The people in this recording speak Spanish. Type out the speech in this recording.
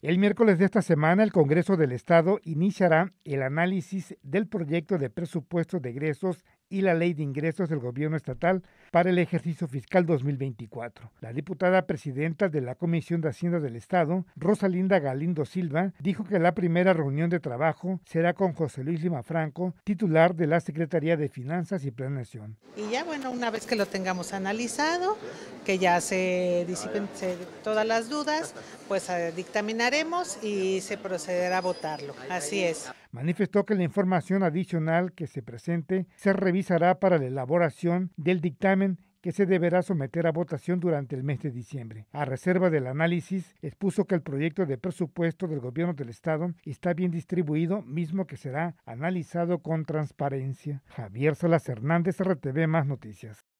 El miércoles de esta semana, el Congreso del Estado iniciará el análisis del proyecto de presupuesto de egresos y la Ley de Ingresos del Gobierno Estatal para el ejercicio fiscal 2024. La diputada presidenta de la Comisión de Hacienda del Estado, Rosalinda Galindo Silva, dijo que la primera reunión de trabajo será con José Luis Lima Franco, titular de la Secretaría de Finanzas y Planación. Y ya, bueno, una vez que lo tengamos analizado, que ya se disipen todas las dudas, pues eh, dictaminaremos y se procederá a votarlo. Así es. Manifestó que la información adicional que se presente se revisará para la elaboración del dictamen que se deberá someter a votación durante el mes de diciembre. A reserva del análisis, expuso que el proyecto de presupuesto del gobierno del Estado está bien distribuido, mismo que será analizado con transparencia. Javier Salas Hernández, RTV Más Noticias.